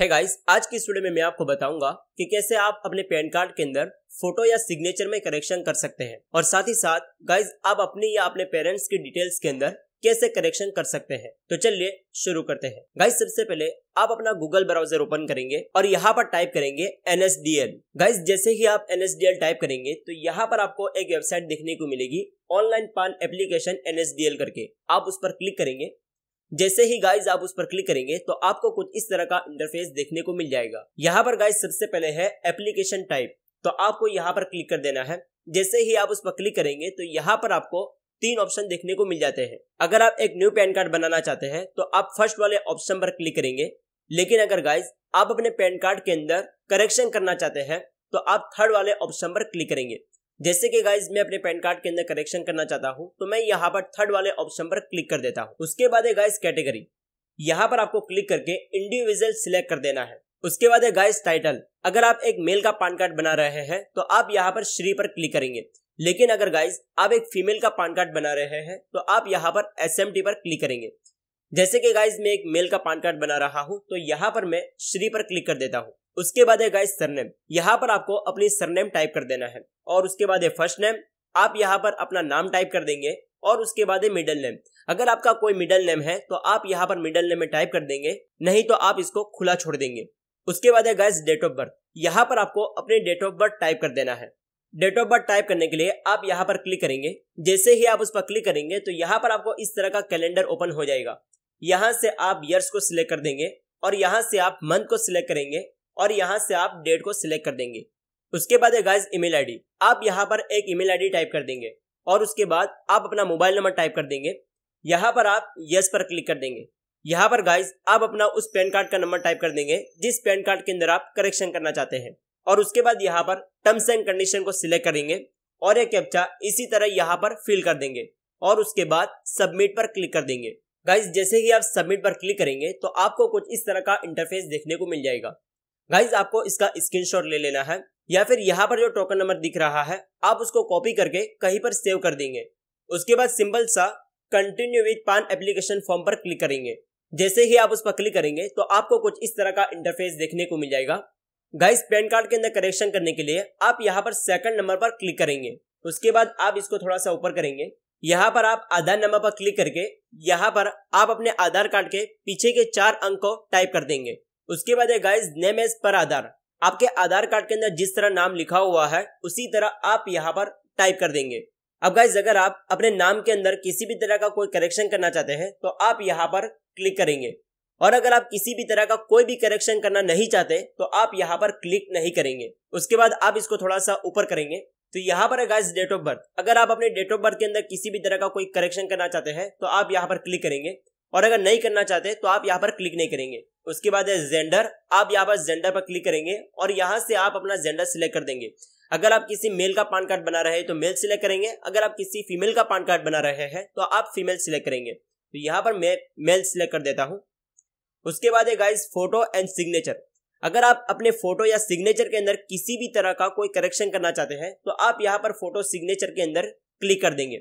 है hey guys आज की स्टूडियो में मैं आपको बताऊंगा कि कैसे आप अपने पैन कार्ड के अंदर फोटो या सिग्नेचर में करेक्शन कर सकते हैं और साथ ही साथ गाइस आप अपने या अपने पेरेंट्स की डिटेल्स के अंदर कैसे करेक्शन कर सकते हैं तो चलिए शुरू करते हैं गाइस सबसे पहले आप अपना गूगल ब्राउजर ओपन करेंगे और यहाँ पर टाइप करेंगे एन डी एल गाइस जैसे ही आप एन डी एल टाइप करेंगे तो यहाँ पर आपको एक वेबसाइट देखने को मिलेगी ऑनलाइन पान एप्लीकेशन एन डी एल करके आप उस पर क्लिक करेंगे जैसे ही गाइज आप उस पर क्लिक करेंगे तो आपको कुछ इस तरह का इंटरफेस देखने को मिल जाएगा यहाँ पर गाइज सबसे पहले है एप्लीकेशन टाइप तो आपको यहाँ पर क्लिक कर देना है जैसे ही आप उस पर क्लिक करेंगे तो यहाँ पर आपको तीन ऑप्शन देखने को मिल जाते हैं अगर आप एक न्यू पैन कार्ड बनाना चाहते हैं तो आप फर्स्ट वाले ऑप्शन पर क्लिक करेंगे लेकिन अगर गाइज आप अपने पैन कार्ड के अंदर करेक्शन करना चाहते हैं तो आप थर्ड वाले ऑप्शन पर क्लिक करेंगे जैसे कि गाइज मैं अपने पैन कार्ड के अंदर करेक्शन करना चाहता हूँ तो मैं यहाँ पर थर्ड वाले ऑप्शन पर क्लिक कर देता हूँ उसके बाद है गाइज कैटेगरी यहाँ पर आपको क्लिक करके इंडिविजुअल सिलेक्ट कर देना है उसके बाद है गाइस टाइटल अगर आप एक मेल का पान कार्ड बना रहे हैं तो आप यहाँ पर श्री पर क्लिक करेंगे लेकिन अगर गाइज आप एक फीमेल का पान कार्ड बना रहे हैं तो आप यहाँ पर एस पर क्लिक करेंगे जैसे कि गाइज मैं एक मेल का पान कार्ड बना रहा हूँ तो यहाँ पर मैं श्री पर क्लिक कर देता हूँ उसके बाद है गाइज सरनेम यहाँ पर आपको अपनी सरनेम टाइप कर देना है और उसके बाद है फर्स्ट नेम आप यहाँ पर अपना नाम टाइप कर देंगे और उसके बाद है मिडल नेम अगर आपका कोई मिडल नेम है तो आप यहाँ पर मिडल नेम में टाइप कर देंगे नहीं तो आप इसको खुला छोड़ देंगे उसके बाद है गाइज डेट ऑफ बर्थ यहाँ पर आपको अपने डेट ऑफ बर्थ टाइप कर देना है डेट ऑफ बर्थ टाइप करने के लिए आप यहाँ पर क्लिक करेंगे जैसे ही आप उस पर क्लिक करेंगे तो यहाँ पर आपको इस तरह का कैलेंडर ओपन हो जाएगा यहाँ से आप ईयर्स को सिलेक्ट कर देंगे और यहाँ से आप मंथ को सिलेक्ट करेंगे और यहाँ से आप डेट को सिलेक्ट कर देंगे उसके बाद है गाइज ईमेल आईडी आप यहाँ पर एक ईमेल आईडी टाइप कर देंगे और उसके बाद आप अपना मोबाइल नंबर टाइप कर देंगे यहाँ पर आप यस पर क्लिक कर देंगे यहाँ पर गाइज आप अपना उस पैन कार्ड का नंबर टाइप कर देंगे जिस पैन कार्ड के अंदर आप करेक्शन करना चाहते हैं और उसके बाद यहाँ पर टर्म्स एंड कंडीशन को सिलेक्ट करेंगे और एक कैप्चा इसी तरह यहाँ पर फिल कर देंगे और उसके बाद सबमिट पर क्लिक कर देंगे गाइज जैसे ही आप सबमिट पर क्लिक करेंगे तो आपको कुछ इस तरह का इंटरफेस देखने को मिल जाएगा गाइज आपको इसका स्क्रीन ले लेना है या फिर यहाँ पर जो टोकन नंबर दिख रहा है आप उसको कॉपी करके कहीं पर सेव कर देंगे उसके बाद सिंपल सा continue with PAN application form पर क्लिक करेंगे जैसे ही आप उस पर क्लिक करेंगे तो आपको कुछ इस तरह का इंटरफेस देखने को मिल जाएगा गाइस पैन कार्ड के अंदर करेक्शन करने के लिए आप यहाँ पर सेकंड नंबर पर क्लिक करेंगे उसके बाद आप इसको थोड़ा सा ऊपर करेंगे यहाँ पर आप आधार नंबर पर क्लिक करके यहाँ पर आप अपने आधार कार्ड के पीछे के चार अंक को टाइप कर देंगे उसके बाद गाइज नेम एज पर आधार आपके आधार कार्ड के अंदर जिस तरह नाम लिखा हुआ है उसी तरह आप यहाँ पर टाइप कर देंगे अब गाइज अगर आप अपने नाम के अंदर किसी भी तरह का कोई करेक्शन करना चाहते हैं तो आप यहाँ पर क्लिक करेंगे और अगर आप किसी भी तरह का कोई भी करेक्शन करना नहीं चाहते तो आप यहाँ पर क्लिक नहीं करेंगे उसके बाद आप इसको थोड़ा सा ऊपर करेंगे तो यहाँ पर है डेट ऑफ बर्थ अगर आप अपने डेट ऑफ बर्थ के अंदर किसी भी तरह का कोई करेक्शन करना चाहते हैं तो आप यहाँ पर क्लिक करेंगे और अगर नहीं करना चाहते तो आप यहाँ पर क्लिक नहीं करेंगे उसके बाद है जेंडर आप यहाँ पर जेंडर पर क्लिक करेंगे और यहाँ से आप अपना जेंडर सिलेक्ट कर देंगे अगर आप किसी मेल का पान कार्ड बना रहे हैं तो मेल सिलेक्ट करेंगे अगर आप किसी फीमेल का पान कार्ड बना रहे हैं तो आप फीमेल सिलेक्ट करेंगे तो यहाँ पर मैं मेल सिलेक्ट कर देता हूँ उसके बाद है गाइज फोटो एंड सिग्नेचर अगर आप अपने फोटो या सिग्नेचर के अंदर किसी भी तरह का कोई करेक्शन करना चाहते हैं तो आप यहाँ पर फोटो सिग्नेचर के अंदर क्लिक कर देंगे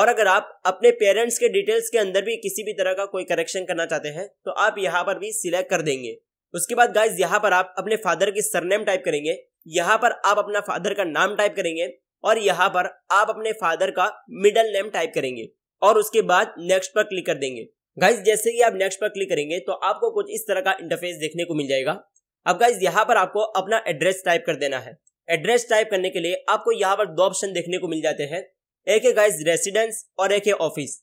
और अगर आप अपने पेरेंट्स के डिटेल्स के अंदर भी किसी भी तरह का कोई करेक्शन करना चाहते हैं तो आप यहाँ पर भी सिलेक्ट कर देंगे उसके बाद गाइज यहाँ पर आप अपने फादर की सरनेम टाइप करेंगे यहाँ पर आप अपना फादर का नाम टाइप करेंगे और यहाँ पर आप अपने फादर का मिडल नेम टाइप करेंगे और उसके बाद नेक्स्ट पर क्लिक कर देंगे गाइज जैसे ही आप नेक्स्ट पर क्लिक करेंगे तो आपको कुछ इस तरह का इंटरफेस देखने को मिल जाएगा अब गाइज यहाँ पर आपको अपना एड्रेस टाइप कर देना है एड्रेस टाइप करने के लिए आपको यहाँ पर दो ऑप्शन देखने को मिल जाते हैं एक है गाइज रेसिडेंस और एक है ऑफिस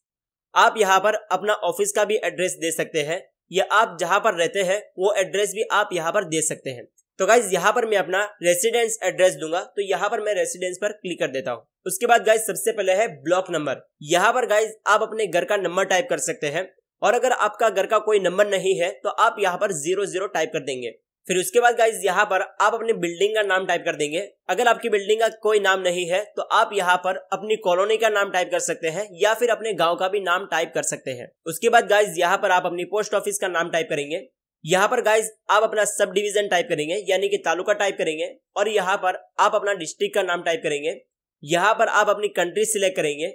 आप यहाँ पर अपना ऑफिस का भी एड्रेस दे सकते हैं या आप जहाँ पर रहते हैं वो एड्रेस भी आप यहाँ पर दे सकते हैं तो गाइज यहाँ पर मैं अपना रेसिडेंस एड्रेस दूंगा तो यहाँ पर मैं रेसिडेंस पर क्लिक कर देता हूँ उसके बाद गाइज सबसे पहले है ब्लॉक नंबर यहाँ पर गाइज आप अपने घर का नंबर टाइप कर सकते हैं और अगर आपका घर का कोई नंबर नहीं है तो आप यहाँ पर जीरो जीरो टाइप कर देंगे फिर उसके बाद गाइज यहाँ पर आप अपने बिल्डिंग का नाम टाइप कर देंगे अगर आपकी बिल्डिंग का कोई नाम नहीं है तो आप यहाँ पर अपनी कॉलोनी का नाम टाइप कर सकते हैं या फिर अपने गांव का भी नाम टाइप कर सकते हैं उसके बाद गाइज यहाँ पर आप अपनी पोस्ट ऑफिस का नाम टाइप करेंगे यहाँ पर गाइज आप अपना सब डिविजन टाइप करेंगे यानी कि तालुका टाइप करेंगे और यहाँ पर आप अपना डिस्ट्रिक्ट का नाम टाइप करेंगे यहाँ पर आप अपनी कंट्री सिलेक्ट करेंगे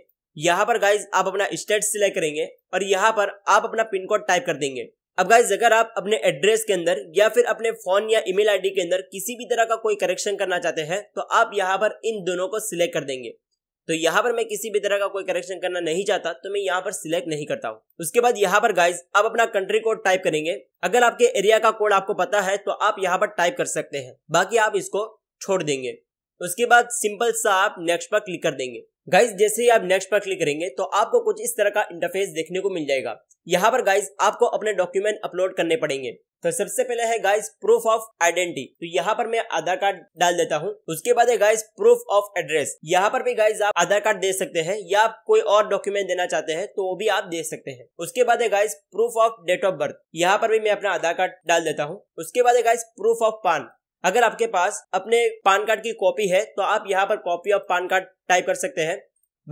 यहाँ पर गाइज आप अपना स्टेट सिलेक्ट करेंगे और यहाँ पर आप अपना पिन कोड टाइप कर देंगे अब गाइज अगर आप अपने एड्रेस के अंदर या फिर अपने फोन या ईमेल आईडी के अंदर किसी भी तरह का कोई करेक्शन करना चाहते हैं तो आप यहाँ पर इन दोनों को सिलेक्ट कर देंगे तो यहाँ पर मैं किसी भी तरह का कोई करेक्शन करना नहीं चाहता तो मैं यहाँ पर सिलेक्ट नहीं करता हूँ उसके बाद यहाँ पर गाइज आप अपना कंट्री कोड टाइप करेंगे अगर आपके एरिया का कोड आपको पता है तो आप यहाँ पर टाइप कर सकते हैं बाकी आप इसको छोड़ देंगे उसके तो बाद सिंपल सा आप नेक्स्ट पर क्लिक कर देंगे गाइज जैसे ही आप नेक्स्ट पर क्लिक करेंगे तो आपको कुछ इस तरह का इंटरफेस देखने को मिल जाएगा यहाँ पर गाइज आपको अपने डॉक्यूमेंट अपलोड करने पड़ेंगे तो सबसे पहले है गाइज प्रूफ ऑफ आइडेंटिटी तो यहाँ पर मैं आधार कार्ड डाल देता हूँ उसके बाद है गाइज प्रूफ ऑफ एड्रेस यहाँ पर भी गाइज आप आधार कार्ड दे सकते हैं या आप कोई और डॉक्यूमेंट देना चाहते हैं तो वो भी आप दे सकते हैं उसके बाद है guys proof of date of birth यहाँ पर भी मैं अपना आधार कार्ड डाल देता हूँ उसके बाद है गाइज प्रूफ ऑफ पान अगर आपके पास अपने पान कार्ड की कॉपी है तो आप यहाँ पर copy of PAN card type कर सकते हैं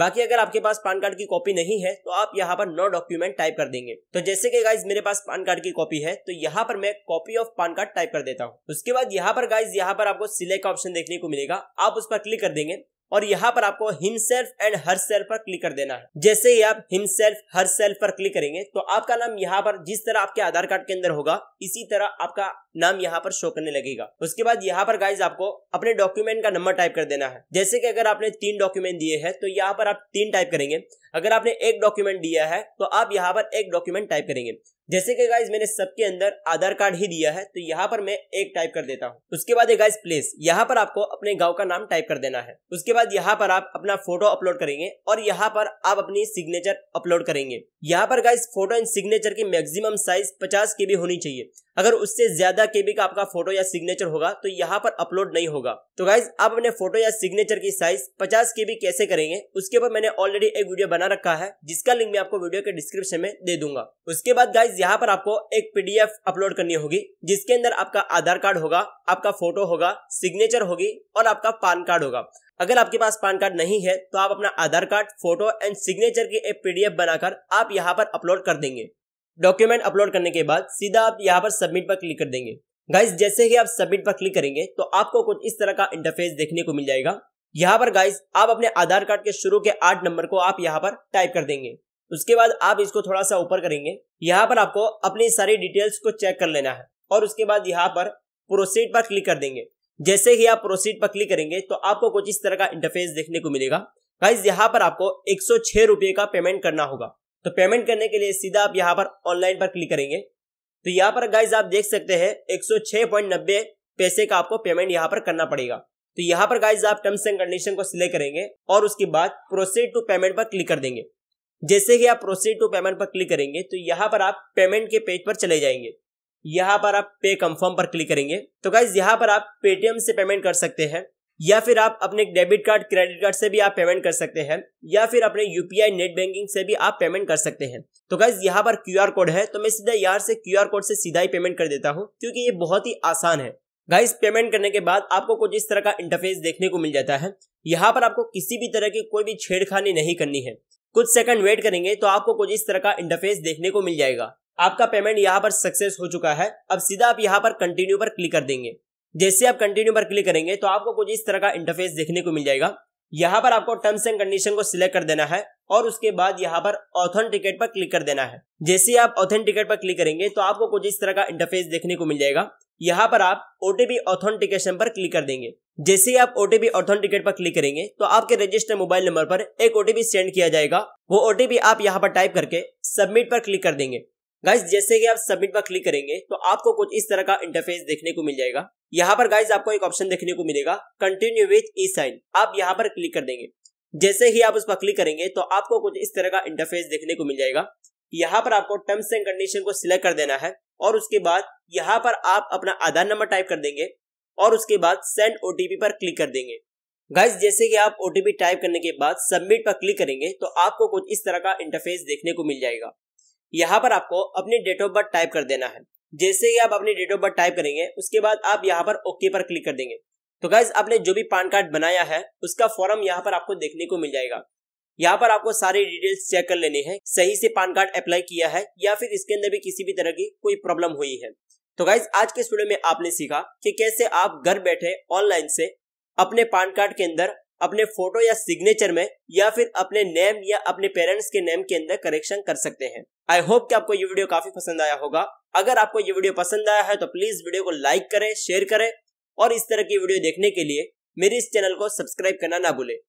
बाकी अगर आपके पास पान कार्ड की कॉपी नहीं है तो आप यहाँ पर नो डॉक्यूमेंट टाइप कर देंगे तो जैसे कि गाइज मेरे पास पान कार्ड की कॉपी है तो यहाँ पर मैं copy of PAN card type कर देता हूँ उसके बाद यहाँ पर गाइज यहाँ पर आपको सिलेक्ट ऑप्शन देखने को मिलेगा आप उस पर क्लिक कर देंगे और यहाँ पर आपको हिमसेल्फ एंड हर सेल्फ पर क्लिक कर देना है जैसे ही आप हिमसेल्फ हर सेल्फ पर क्लिक करेंगे तो आपका नाम यहाँ पर जिस तरह आपके आधार कार्ड के अंदर होगा इसी तरह आपका नाम यहाँ पर शो करने लगेगा उसके बाद यहाँ पर गाइज आपको अपने डॉक्यूमेंट का नंबर टाइप कर देना है जैसे कि अगर आपने तीन डॉक्यूमेंट दिए हैं तो यहाँ पर आप तीन टाइप करेंगे अगर आपने एक डॉक्यूमेंट दिया है तो आप यहाँ पर एक डॉक्यूमेंट टाइप करेंगे जैसे कि गाइज मैंने सबके अंदर आधार कार्ड ही दिया है तो यहाँ पर मैं एक टाइप कर देता हूँ उसके बाद गाइज प्लेस यहाँ पर आपको अपने गाँव का नाम टाइप कर देना है उसके बाद यहाँ पर आप अपना फोटो अपलोड करेंगे और यहाँ पर आप अपनी सिग्नेचर अपलोड करेंगे यहाँ पर गाइज फोटो एंड सिग्नेचर की मैक्सिमम साइज पचास के होनी चाहिए अगर उससे ज्यादा केबी का आपका फोटो या सिग्नेचर होगा तो यहाँ पर अपलोड नहीं होगा तो गाइज आप अपने फोटो या सिग्नेचर की साइज पचास केबी कैसे करेंगे उसके ऊपर मैंने ऑलरेडी एक वीडियो बना रखा है जिसका लिंक मैं आपको वीडियो के डिस्क्रिप्शन में दे दूंगा उसके बाद गाइज यहाँ पर आपको एक पीडीएफ अपलोड करनी होगी जिसके अंदर आपका आधार कार्ड होगा आपका फोटो होगा सिग्नेचर होगी और आपका पान कार्ड होगा अगर आपके पास पान कार्ड नहीं है तो आप अपना Aadhaar card photo and signature की एक पीडीएफ बनाकर आप यहाँ पर अपलोड कर देंगे डॉक्यूमेंट अपलोड करने के बाद सीधा आप यहाँ पर सबमिट पर क्लिक कर देंगे गाइज जैसे ही आप सबमिट पर क्लिक करेंगे तो आपको कुछ इस तरह का इंटरफेस देखने को मिल जाएगा यहाँ पर गाइज आप अपने आधार कार्ड के शुरू के आठ नंबर को आप यहाँ पर टाइप कर देंगे उसके बाद आप इसको थोड़ा सा ऊपर करेंगे यहाँ पर आपको अपनी सारी डिटेल्स को चेक कर लेना है और उसके बाद यहाँ पर प्रोसीड पर क्लिक कर देंगे जैसे ही आप प्रोसीड पर क्लिक करेंगे तो आपको कुछ इस तरह का इंटरफेस देखने को मिलेगा गाइज यहाँ पर आपको एक सौ का पेमेंट करना होगा तो पेमेंट करने के लिए सीधा आप यहाँ पर ऑनलाइन पर क्लिक करेंगे तो यहाँ पर गाइज आप देख सकते हैं एक पैसे का आपको पेमेंट यहाँ पर करना पड़ेगा तो यहाँ पर गाइज आप टर्म्स एंड कंडीशन को सिलेक्ट करेंगे और उसके बाद प्रोसीड टू पेमेंट पर क्लिक कर देंगे जैसे ही आप प्रोसीड टू पेमेंट पर क्लिक करेंगे तो यहाँ पर आप पेमेंट के पेज पर चले जाएंगे यहाँ पर आप पे कंफर्म पर क्लिक करेंगे तो गाइज यहाँ पर आप पेटीएम से पेमेंट कर सकते हैं या फिर आप अपने डेबिट कार्ड क्रेडिट कार्ड से भी आप पेमेंट कर सकते हैं या फिर अपने यूपीआई नेट बैंकिंग से भी आप पेमेंट कर सकते हैं तो गाइज यहाँ पर क्यू कोड है तो मैं सीधा यहाँ से क्यू कोड से सीधा ही पेमेंट कर देता हूँ क्योंकि ये बहुत ही आसान है गाइज पेमेंट करने के बाद आपको कुछ इस तरह का इंटरफेस देखने को मिल जाता है यहाँ पर आपको किसी भी तरह की कोई भी छेड़खानी नहीं करनी है कुछ सेकंड वेट करेंगे तो आपको कुछ इस तरह का इंटरफेस देखने को मिल जाएगा आपका पेमेंट यहाँ पर सक्सेस हो चुका है अब सीधा आप यहाँ पर कंटिन्यू पर क्लिक कर देंगे जैसे आप कंटिन्यू पर क्लिक करेंगे तो आपको कुछ इस तरह का इंटरफेस देखने को मिल जाएगा यहाँ पर आपको टर्म्स एंड कंडीशन को सिलेक्ट कर देना है और उसके बाद यहाँ पर ऑथेंटिकेट पर क्लिक कर देना है जैसे आप ऑथेंटिकेट पर क्लिक करेंगे तो आपको कुछ इस तरह का इंटरफेस देखने को मिल जाएगा यहाँ पर आप ओटीपी ऑथेंटिकेशन पर क्लिक कर देंगे जैसे ही आप ओटीपी ऑथेंटिकेट पर क्लिक करेंगे तो आपके रजिस्टर मोबाइल नंबर पर एक ओटीपी सेंड किया जाएगा वो ओटीपी आप यहाँ पर टाइप करके सबमिट पर क्लिक कर देंगे गाइज जैसे कि आप सबमिट पर क्लिक करेंगे तो आपको कुछ इस तरह का इंटरफेस देखने को मिल जाएगा यहाँ पर गाइज आपको एक ऑप्शन देखने को मिलेगा कंटिन्यू विथ ई साइन आप यहाँ पर क्लिक कर देंगे जैसे ही आप उस पर क्लिक करेंगे तो आपको कुछ इस तरह का इंटरफेस देखने को मिल जाएगा यहाँ पर आपको टर्म्स एंड कंडीशन को सिलेक्ट कर देना है और उसके बाद यहाँ पर आप अपना आधार नंबर टाइप कर देंगे और उसके बाद सेंड ओटीपी पर क्लिक कर देंगे गाइज जैसे कि आप ओटीपी टाइप करने के बाद सबमिट पर क्लिक करेंगे तो आपको कुछ इस तरह का इंटरफेस देखने को मिल जाएगा यहाँ पर आपको अपनी डेट ऑफ बर्थ टाइप कर देना है जैसे ही आप अपनी डेट ऑफ बर्थ टाइप करेंगे उसके बाद आप यहाँ पर ओके पर क्लिक कर देंगे तो गाइज आपने जो भी पान कार्ड बनाया है उसका फॉर्म यहाँ पर आपको देखने को मिल जाएगा यहाँ पर आपको सारी डिटेल्स चेक कर लेने हैं सही से पान कार्ड अप्लाई किया है या फिर इसके अंदर भी किसी भी तरह की कोई प्रॉब्लम हुई है तो गाइज आज के स्टूडियो में आपने सीखा कि कैसे आप घर बैठे ऑनलाइन से अपने पान कार्ड के अंदर अपने फोटो या सिग्नेचर में या फिर अपने नेम या अपने पेरेंट्स के नेम के अंदर करेक्शन कर सकते हैं आई होप कि आपको ये वीडियो काफी पसंद आया होगा अगर आपको ये वीडियो पसंद आया है तो प्लीज वीडियो को लाइक करें शेयर करें और इस तरह की वीडियो देखने के लिए मेरे इस चैनल को सब्सक्राइब करना ना भूले